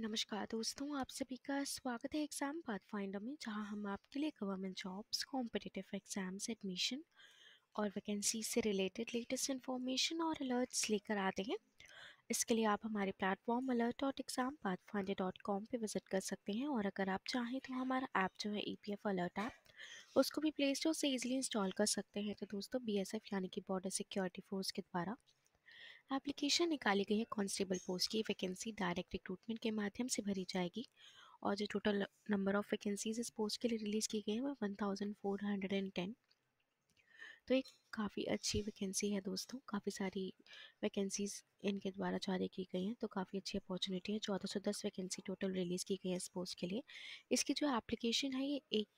नमस्कार दोस्तों आप सभी का स्वागत है एग्ज़ाम पाथ फाइंडर में जहां हम आपके लिए government jobs competitive exams admission और वैकेंसी से रिलेटेड लेटेस्ट इन्फॉर्मेशन और अलर्ट्स लेकर आते हैं इसके लिए आप हमारे platform alert dot exam pathfinder dot com पर विज़िट कर सकते हैं और अगर आप चाहें तो हमारा ऐप जो है E P F alert app उसको भी प्ले स्टोर से ईजिली इंस्टॉल कर सकते हैं तो दोस्तों बी एस एफ यानी कि बॉर्डर सिक्योरिटी फोर्स के द्वारा एप्लीकेशन निकाली गई है कांस्टेबल पोस्ट की वैकेंसी डायरेक्ट रिक्रूटमेंट के माध्यम से भरी जाएगी और जो टोटल नंबर ऑफ़ वैकेंसीज इस पोस्ट के लिए रिलीज़ की गई है वह one thousand four hundred and ten तो एक काफ़ी अच्छी वैकेंसी है दोस्तों काफ़ी सारी वैकेंसीज इनके द्वारा जारी की गई हैं तो काफ़ी अच्छी अपॉर्चुनिटी है चौदह सौ दस वैकेंसी टोटल रिलीज़ की गई है इस पोस्ट के लिए इसकी जो एप्लीकेशन है ये एक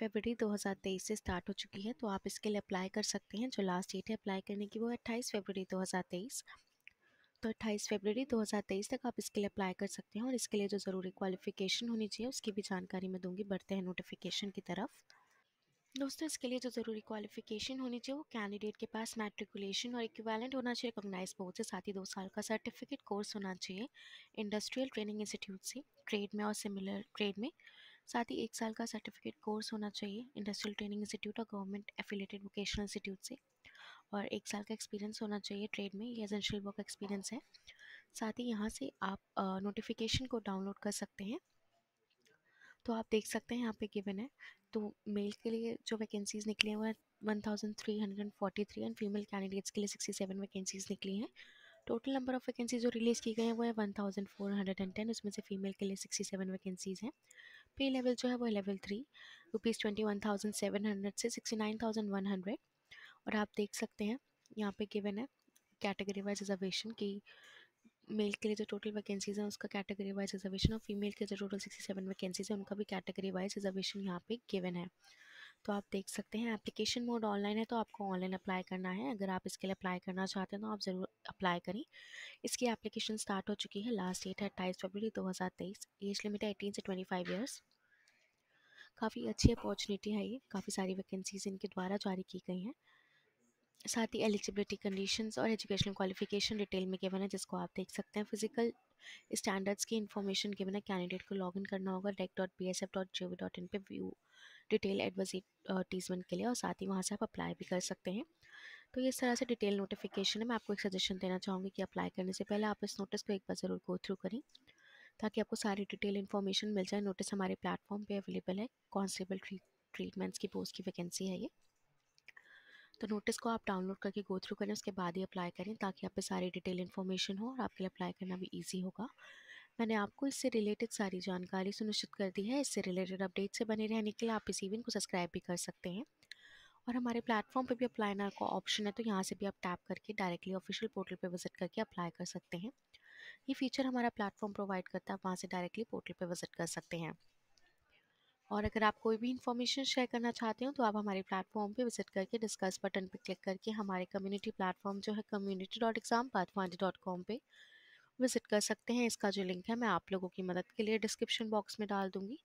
फरवरी 2023 से स्टार्ट हो चुकी है तो आप इसके लिए अप्लाई कर सकते हैं जो लास्ट डेट है अप्लाई करने की वो है अट्ठाईस फरवरी 2023 तो 28 फरवरी 2023 तक आप इसके लिए अप्लाई कर सकते हैं और इसके लिए जो ज़रूरी क्वालिफिकेशन होनी चाहिए उसकी भी जानकारी मैं दूंगी बढ़ते हैं नोटिफिकेशन की तरफ दोस्तों इसके लिए जो ज़रूरी क्वालिफिकेशन होनी चाहिए वो कैंडिडेट के पास मैट्रिकुलेशन और इक्विवेलेंट होना चाहिए रिकोगनाइज बोर्ड से साथ ही दो साल का सर्टिफिकेट कोर्स होना चाहिए इंडस्ट्रियल ट्रेनिंग इंस्टीट्यूट से ट्रेड में और सिमिलर ट्रेड में साथ ही एक साल का सर्टिफिकेट कोर्स होना चाहिए इंडस्ट्रियल ट्रेनिंग इंस्टीट्यूट और गवर्नमेंट एफिलेटेड वोकेशनल इंस्टीट्यूट से और एक साल का एक्सपीरियंस होना चाहिए ट्रेड में ये एजेंशियल वर्क एक्सपीरियंस है साथ ही यहाँ से आप नोटिफिकेशन को डाउनलोड कर सकते हैं तो आप देख सकते हैं यहाँ पे गिवन है तो मेल के लिए जो वैकेंसीज निकली हैं वो one thousand three hundred forty three and female candidates के लिए सिक्सटी सेवन वैकेंसीज निकली हैं टोटल नंबर ऑफ वैकेंसीज जो रिलीज़ की गई हैं वो है one thousand four hundred and ten उसमें से फीमेल के लिए सिक्सटी सेवन वैकेंसीज़ हैं पे लेवल जो है वो level three rupees twenty one thousand seven hundred से sixty nine thousand one hundred और आप देख सकते हैं यहाँ पे गिवन है कैटेगरी वाइज रिजर्वेशन की मेल के लिए जो टोटल वैकेंसीज हैं उसका कैटेगरी वाइज रिजर्वेशन और फीमेल के जो टोटल सिक्सटी सेवन वैकेंसीज हैं उनका भी कैटेगरी वाइज रिजर्वेशन यहाँ पे गिवन है तो आप देख सकते हैं एप्लीकेशन मोड ऑनलाइन है तो आपको ऑनलाइन अप्लाई करना है अगर आप इसके लिए अप्लाई करना चाहते हैं तो आप ज़रूर अप्लाई करें इसकी एप्लीकेशन स्टार्ट हो चुकी है लास्ट डेट है अट्ठाईस फरवरी दो हज़ार तेईस एज लिमिट है एटीन से ट्वेंटी फाइव ईयर्स काफ़ी अच्छी अपॉर्चुनिटी है ये काफ़ी सारी वैकेंसीज इनके द्वारा जारी की गई हैं साथ ही एलिजिबिलिटी कंडीशंस और एजुकेशनल क्वालिफिकेशन डिटेल में केवल है जिसको आप देख सकते हैं फिजिकल स्टैंडर्ड्स की इन्फॉर्मेशन के बिना कैंडिडेट को लॉगिन करना होगा deck dot B S F dot G O V dot in पर व्यू डिटेल एडवर्टीजमेंट के लिए और साथ ही वहाँ से आप अप्लाई भी कर सकते हैं तो इस तरह से डिटेल नोटिफिकेशन है मैं आपको एक सजेशन देना चाहूँगी कि अप्लाई करने से पहले आप इस नोटिस को एक बार ज़रूर गो थ्रू करें ताकि आपको सारी डिटेल इन्फॉर्मेशन मिल जाए नोटिस हमारे प्लेटफॉर्म पे अवेलेबल है कॉन्स्टेबल ट्रीटमेंट्स की पोस्ट की वैकेंसी है ये तो नोटिस को आप डाउनलोड करके गो थ्रू करें उसके बाद ही अप्लाई करें ताकि आप पे सारी डिटेल इन्फॉर्मेशन हो और आपके लिए अप्लाई करना भी ईजी होगा मैंने आपको इससे रिलेटेड सारी जानकारी सुनिश्चित कर दी है इससे रिलेटेड अपडेट से बने रहने के लिए आप इस इवेंट को सब्सक्राइब भी कर सकते हैं और हमारे प्लेटफॉर्म पे भी अप्लाई ना का ऑप्शन है तो यहाँ से भी आप टैप करके डायरेक्टली ऑफिशियल पोर्टल पे विजिट करके अप्लाई कर सकते हैं ये फीचर हमारा प्लेटफॉर्म प्रोवाइड करता है आप वहाँ से डायरेक्टली पोर्टल पे विजिट कर सकते हैं और अगर आप कोई भी इन्फॉर्मेशन शेयर करना चाहते हो तो आप हमारे प्लेटफॉर्म पे विजिट करके डिस्कस बटन पे क्लिक करके हमारे कम्युनिटी प्लेटफॉर्म जो है कम्युनिटी डॉट एग्जाम पाथवानी डॉट कॉम पर विजिट कर सकते हैं इसका जो लिंक है मैं आप लोगों की मदद के लिए डिस्क्रिप्शन बॉक्स में डाल दूंगी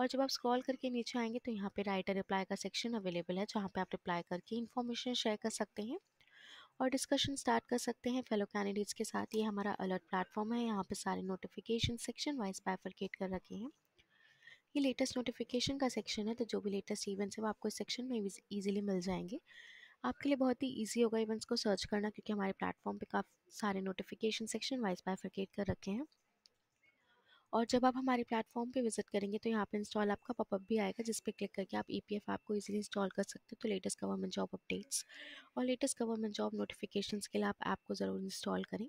और जब आप स्क्रॉल करके नीचे आएंगे तो यहाँ पे राइटर रिप्लाई का सेक्शन अवेलेबल है जहाँ पे आप रिप्लाई करके इन्फॉर्मेशन शेयर कर सकते हैं और डिस्कशन स्टार्ट कर सकते हैं फेलो कैंडिडेट्स के साथ ये हमारा अलर्ट प्लेटफॉर्म है यहाँ पे सारे नोटिफिकेशन सेक्शन वाइज बाइफरकेट कर रखे हैं ये लेटेस्ट नोटिफिकेशन का सेक्शन है तो जो भी लेटेस्ट इवेंट्स है वो आपको इस सेक्शन में ईजिली मिल जाएंगे आपके लिए बहुत ही ईजी होगा इवेंट्स को सर्च करना क्योंकि हमारे प्लेटफॉर्म पर काफ़ी सारे नोटिफिकेशन सेक्शन वाइज बाइफिकेट कर रखे हैं और जब आप हमारे प्लेटफॉर्म पे विजिट करेंगे तो यहाँ पे इंस्टॉल आपका पॉपअप भी आएगा जिस पर क्लिक करके आप ईपीएफ e ऐप को इजीली इंस्टॉल कर सकते हो तो लेटेस्ट गवर्नमेंट जॉब अपडेट्स और लेटेस्ट गवर्नमेंट जॉब नोटिफिकेशंस के लिए आप ऐप को ज़रूर इंस्टॉल करें